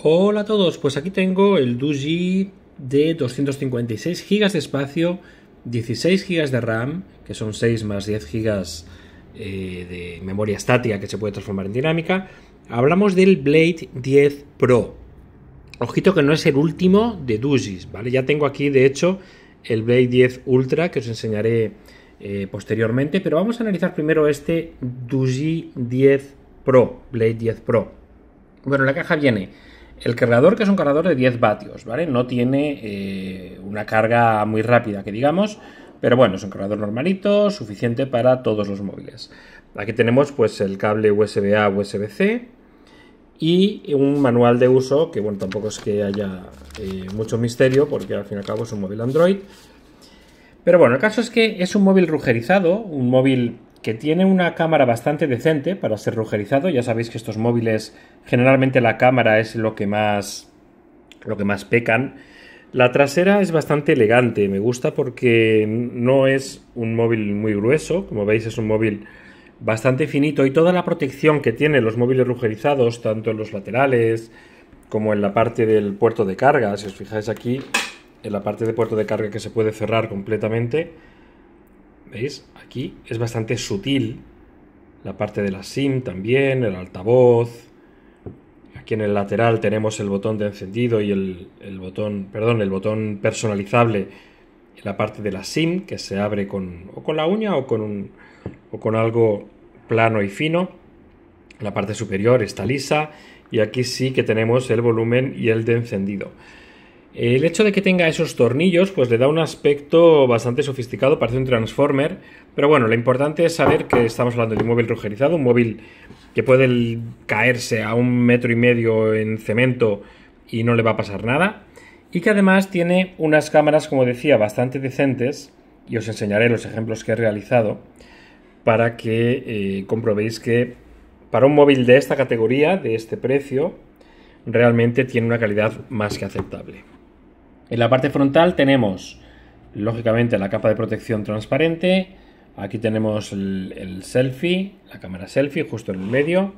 Hola a todos, pues aquí tengo el Duji de 256 GB de espacio, 16 GB de RAM, que son 6 más 10 GB eh, de memoria estática que se puede transformar en dinámica. Hablamos del Blade 10 Pro. Ojito que no es el último de Dujis, ¿vale? Ya tengo aquí, de hecho, el Blade 10 Ultra que os enseñaré eh, posteriormente, pero vamos a analizar primero este Duji 10 Pro, Blade 10 Pro. Bueno, la caja viene el cargador, que es un cargador de 10 vatios, ¿vale? No tiene eh, una carga muy rápida, que digamos, pero bueno, es un cargador normalito, suficiente para todos los móviles. Aquí tenemos pues el cable USB A, USB C y un manual de uso, que bueno, tampoco es que haya eh, mucho misterio, porque al fin y al cabo es un móvil Android. Pero bueno, el caso es que es un móvil rugerizado, un móvil que tiene una cámara bastante decente para ser rugerizado. Ya sabéis que estos móviles generalmente la cámara es lo que más lo que más pecan. La trasera es bastante elegante, me gusta porque no es un móvil muy grueso, como veis es un móvil bastante finito y toda la protección que tienen los móviles rugerizados, tanto en los laterales como en la parte del puerto de carga, si os fijáis aquí, en la parte de puerto de carga que se puede cerrar completamente, ¿Veis? Aquí es bastante sutil. La parte de la SIM también, el altavoz. Aquí en el lateral tenemos el botón de encendido y el, botón, perdón, el botón personalizable en la parte de la SIM que se abre con, o con la uña o con, un, o con algo plano y fino. La parte superior está lisa y aquí sí que tenemos el volumen y el de encendido. El hecho de que tenga esos tornillos pues le da un aspecto bastante sofisticado, parece un transformer, pero bueno, lo importante es saber que estamos hablando de un móvil rugerizado, un móvil que puede caerse a un metro y medio en cemento y no le va a pasar nada, y que además tiene unas cámaras, como decía, bastante decentes, y os enseñaré los ejemplos que he realizado, para que eh, comprobéis que para un móvil de esta categoría, de este precio, realmente tiene una calidad más que aceptable. En la parte frontal tenemos, lógicamente, la capa de protección transparente. Aquí tenemos el, selfie, la cámara selfie, justo en el medio.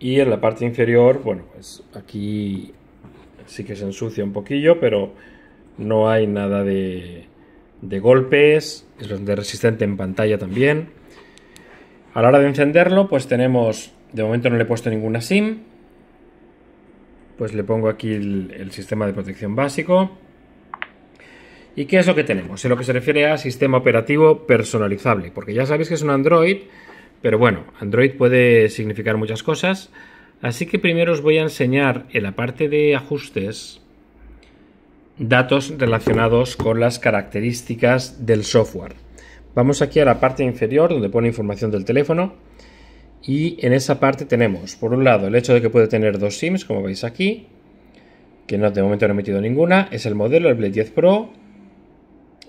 Y en la parte inferior, bueno, pues aquí sí que se ensucia un poquillo, pero no hay nada de, de golpes. Es bastante resistente en pantalla también. A la hora de encenderlo, pues tenemos, de momento no le he puesto ninguna SIM, pues le pongo aquí el, sistema de protección básico. ¿Y qué es lo que tenemos? En lo que se refiere a sistema operativo personalizable, porque ya sabéis que es un Android, pero bueno, Android puede significar muchas cosas. Así que primero os voy a enseñar en la parte de ajustes datos relacionados con las características del software. Vamos aquí a la parte inferior donde pone información del teléfono y en esa parte tenemos, por un lado, el hecho de que puede tener dos SIMs, como veis aquí, que no, de momento no he metido ninguna, es el modelo, el Blade 10 Pro,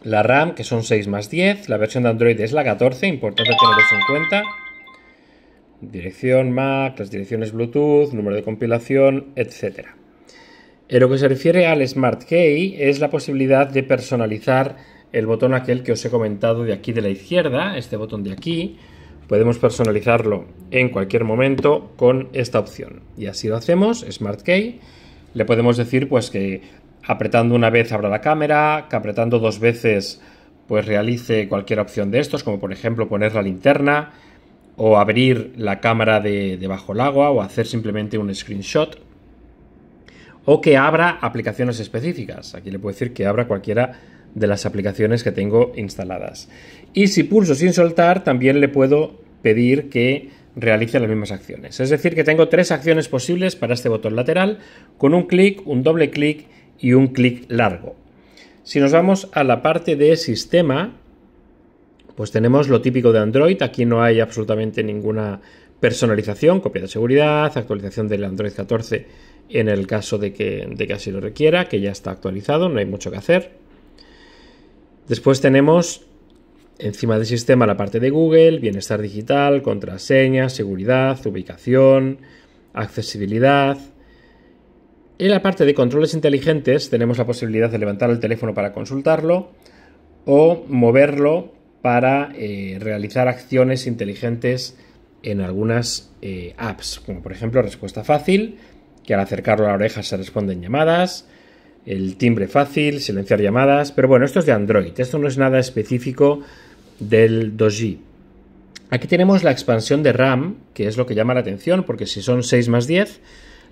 la RAM, que son 6 más 10, la versión de Android es la 14, importante tener eso en cuenta. Dirección MAC, las direcciones Bluetooth, número de compilación, etc. En lo que se refiere al Smart Key es la posibilidad de personalizar el botón aquel que os he comentado de aquí de la izquierda, este botón de aquí, podemos personalizarlo en cualquier momento con esta opción. Y así lo hacemos, Smart Key. Le podemos decir pues que apretando una vez abra la cámara, que apretando dos veces pues realice cualquier opción de estos, como por ejemplo poner la linterna o abrir la cámara de, bajo el agua o hacer simplemente un screenshot o que abra aplicaciones específicas. Aquí le puedo decir que abra cualquiera de las aplicaciones que tengo instaladas. Y si pulso sin soltar, también le puedo pedir que realice las mismas acciones. Es decir, que tengo tres acciones posibles para este botón lateral, con un clic, un doble clic y un clic largo. Si nos vamos a la parte de sistema, pues tenemos lo típico de Android, aquí no hay absolutamente ninguna personalización, copia de seguridad, actualización del Android 14 en el caso de que, de que así lo requiera, que ya está actualizado, no hay mucho que hacer. Después tenemos encima del sistema la parte de Google, bienestar digital, contraseña, seguridad, ubicación, accesibilidad. En la parte de controles inteligentes tenemos la posibilidad de levantar el teléfono para consultarlo o moverlo para eh, realizar acciones inteligentes en algunas eh, apps, como por ejemplo respuesta fácil, que al acercarlo a la oreja se responden llamadas, el timbre fácil, silenciar llamadas, pero bueno, esto es de Android, esto no es nada específico del 2G. Aquí tenemos la expansión de RAM, que es lo que llama la atención, porque si son 6 más 10,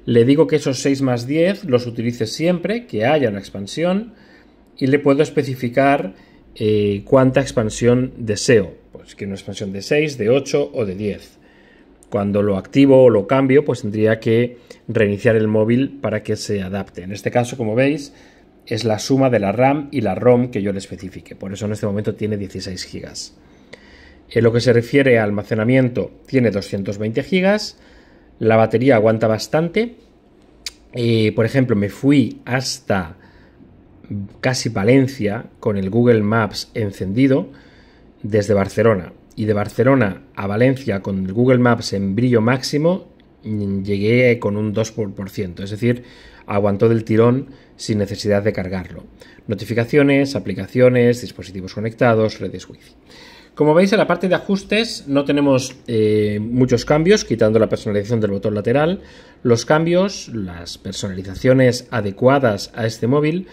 le digo que esos 6 más 10 los utilice siempre que haya una expansión y le puedo especificar eh, cuánta expansión deseo. Pues que una expansión de 6, de 8 o de 10. Cuando lo activo o lo cambio, pues tendría que reiniciar el móvil para que se adapte. En este caso, como veis, es la suma de la RAM y la ROM que yo le especifique. Por eso en este momento tiene 16 GB. En lo que se refiere a almacenamiento, tiene 220 GB. La batería aguanta bastante. Eh, por ejemplo, me fui hasta casi Valencia con el Google Maps encendido desde Barcelona y de Barcelona a Valencia con Google Maps en brillo máximo mm, llegué con un 2%, es decir, aguantó del tirón sin necesidad de cargarlo. Notificaciones, aplicaciones, dispositivos conectados, redes Wi-Fi. Como veis en la parte de ajustes no tenemos eh, muchos cambios, quitando la personalización del botón lateral. Los cambios, las personalizaciones adecuadas a este móvil,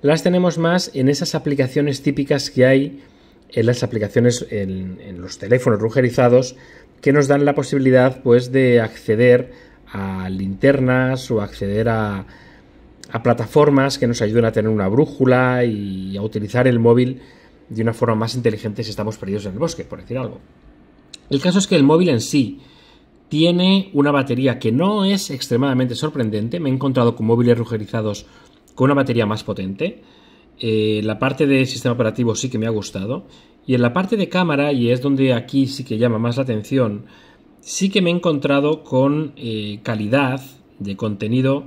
las tenemos más en esas aplicaciones típicas que hay en las aplicaciones en, los teléfonos rugerizados que nos dan la posibilidad pues de acceder a linternas o acceder a, a plataformas que nos ayuden a tener una brújula y a utilizar el móvil de una forma más inteligente si estamos perdidos en el bosque, por decir algo. El caso es que el móvil en sí tiene una batería que no es extremadamente sorprendente. Me he encontrado con móviles rugerizados con una batería más potente. Eh, la parte de sistema operativo sí que me ha gustado. Y en la parte de cámara, y es donde aquí sí que llama más la atención, sí que me he encontrado con eh, calidad de contenido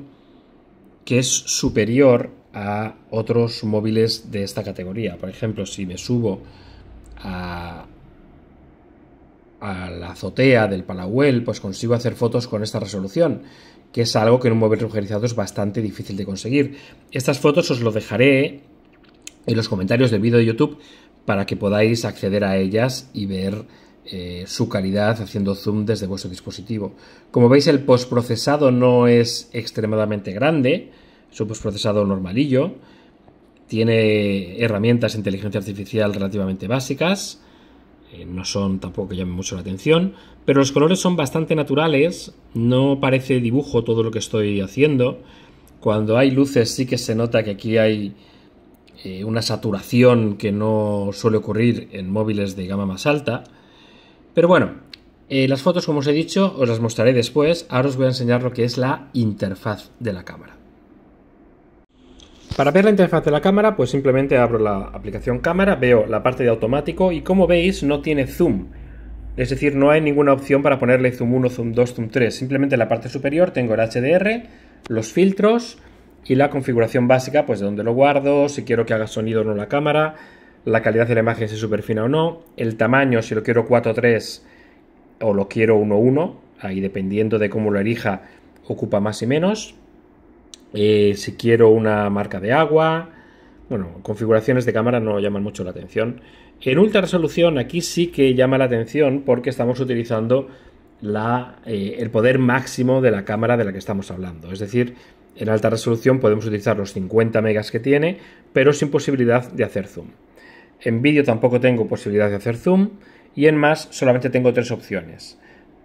que es superior a otros móviles de esta categoría. Por ejemplo, si me subo a, la azotea del Palauel, pues consigo hacer fotos con esta resolución, que es algo que en un móvil rugerizado es bastante difícil de conseguir. Estas fotos os lo dejaré en los comentarios del vídeo de YouTube para que podáis acceder a ellas y ver eh, su calidad haciendo zoom desde vuestro dispositivo. Como veis el postprocesado no es extremadamente grande, es un postprocesado normalillo, tiene herramientas de inteligencia artificial relativamente básicas, eh, no son tampoco que llamen mucho la atención, pero los colores son bastante naturales, no parece dibujo todo lo que estoy haciendo, cuando hay luces sí que se nota que aquí hay eh, una saturación que no suele ocurrir en móviles de gama más alta. Pero bueno, eh, las fotos, como os he dicho, os las mostraré después. Ahora os voy a enseñar lo que es la interfaz de la cámara. Para ver la interfaz de la cámara, pues simplemente abro la aplicación cámara, veo la parte de automático y como veis no tiene zoom. Es decir, no hay ninguna opción para ponerle zoom 1, zoom 2, zoom 3. Simplemente en la parte superior tengo el HDR, los filtros, y la configuración básica, pues de dónde lo guardo, si quiero que haga sonido o no la cámara, la calidad de la imagen si es súper fina o no, el tamaño si lo quiero 4.3 o lo quiero 1.1, ahí dependiendo de cómo lo elija ocupa más y menos, eh, si quiero una marca de agua, bueno, configuraciones de cámara no llaman mucho la atención. En ultra resolución aquí sí que llama la atención porque estamos utilizando la, eh, el poder máximo de la cámara de la que estamos hablando, es decir, en alta resolución podemos utilizar los 50 megas que tiene, pero sin posibilidad de hacer zoom. En vídeo tampoco tengo posibilidad de hacer zoom y en más solamente tengo tres opciones,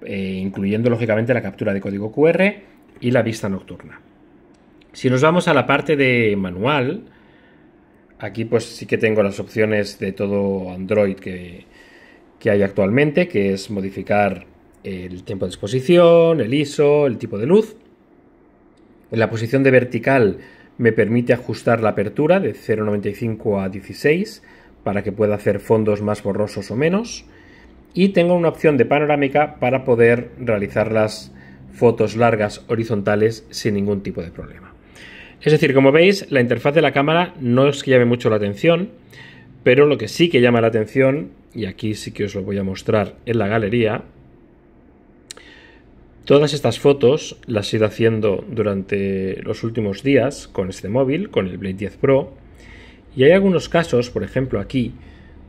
eh, incluyendo lógicamente la captura de código QR y la vista nocturna. Si nos vamos a la parte de manual, aquí pues sí que tengo las opciones de todo Android que, que hay actualmente, que es modificar el tiempo de exposición, el ISO, el tipo de luz la posición de vertical me permite ajustar la apertura de 0.95 a 16 para que pueda hacer fondos más borrosos o menos. Y tengo una opción de panorámica para poder realizar las fotos largas horizontales sin ningún tipo de problema. Es decir, como veis, la interfaz de la cámara no es que llame mucho la atención, pero lo que sí que llama la atención, y aquí sí que os lo voy a mostrar en la galería, Todas estas fotos las he ido haciendo durante los últimos días con este móvil, con el Blade 10 Pro, y hay algunos casos, por ejemplo aquí,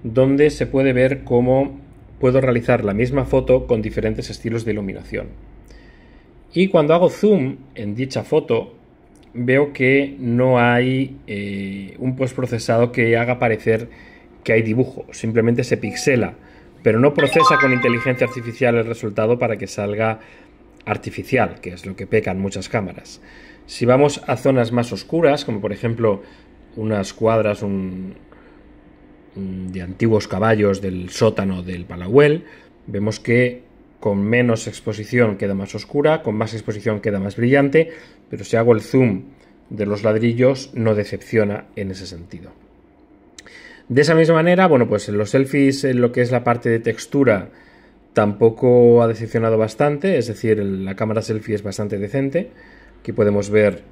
donde se puede ver cómo puedo realizar la misma foto con diferentes estilos de iluminación. Y cuando hago zoom en dicha foto, veo que no hay eh, un postprocesado que haga parecer que hay dibujo, simplemente se pixela, pero no procesa con inteligencia artificial el resultado para que salga artificial, que es lo que pecan muchas cámaras. Si vamos a zonas más oscuras, como por ejemplo unas cuadras de antiguos caballos del sótano del Palauel, vemos que con menos exposición queda más oscura, con más exposición queda más brillante, pero si hago el zoom de los ladrillos no decepciona en ese sentido. De esa misma manera, bueno, pues en los selfies, en lo que es la parte de textura, Tampoco ha decepcionado bastante, es decir, la cámara selfie es bastante decente. Aquí podemos ver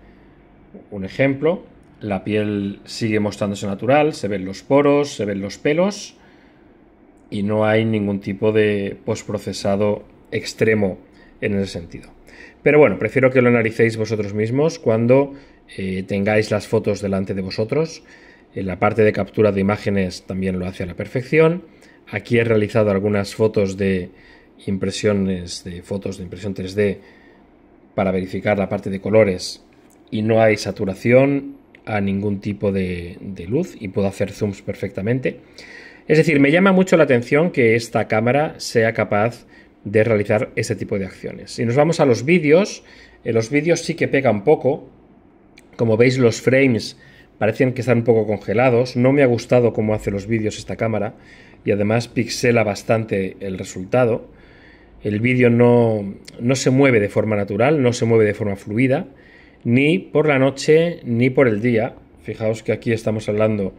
un ejemplo. La piel sigue mostrándose natural, se ven los poros, se ven los pelos y no hay ningún tipo de postprocesado extremo en ese sentido. Pero bueno, prefiero que lo analicéis vosotros mismos cuando eh, tengáis las fotos delante de vosotros. En la parte de captura de imágenes también lo hace a la perfección Aquí he realizado algunas fotos de impresiones, de fotos de impresión 3D para verificar la parte de colores y no hay saturación a ningún tipo de, luz y puedo hacer zooms perfectamente. Es decir, me llama mucho la atención que esta cámara sea capaz de realizar ese tipo de acciones. Si nos vamos a los vídeos, en eh, los vídeos sí que pegan poco. Como veis, los frames parecen que están un poco congelados. No me ha gustado cómo hace los vídeos esta cámara y además pixela bastante el resultado. El vídeo no, no se mueve de forma natural, no se mueve de forma fluida, ni por la noche ni por el día. Fijaos que aquí estamos hablando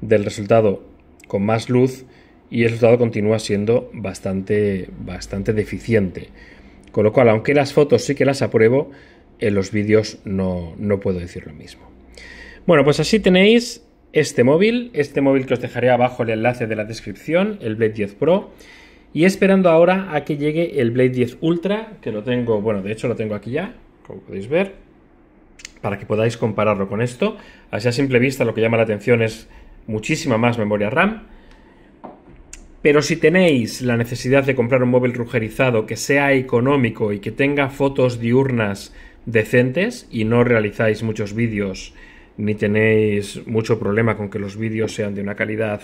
del resultado con más luz y el resultado continúa siendo bastante, bastante deficiente. Con lo cual, aunque las fotos sí que las apruebo, en los vídeos no, no puedo decir lo mismo. Bueno, pues así tenéis este móvil, este móvil que os dejaré abajo el enlace de la descripción, el Blade 10 Pro. Y esperando ahora a que llegue el Blade 10 Ultra, que lo tengo, bueno, de hecho lo tengo aquí ya, como podéis ver, para que podáis compararlo con esto. Así a simple vista lo que llama la atención es muchísima más memoria RAM. Pero si tenéis la necesidad de comprar un móvil rugerizado que sea económico y que tenga fotos diurnas decentes y no realizáis muchos vídeos ni tenéis mucho problema con que los vídeos sean de una calidad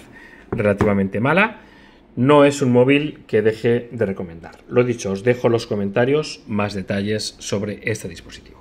relativamente mala, no es un móvil que deje de recomendar. Lo dicho, os dejo los comentarios más detalles sobre este dispositivo.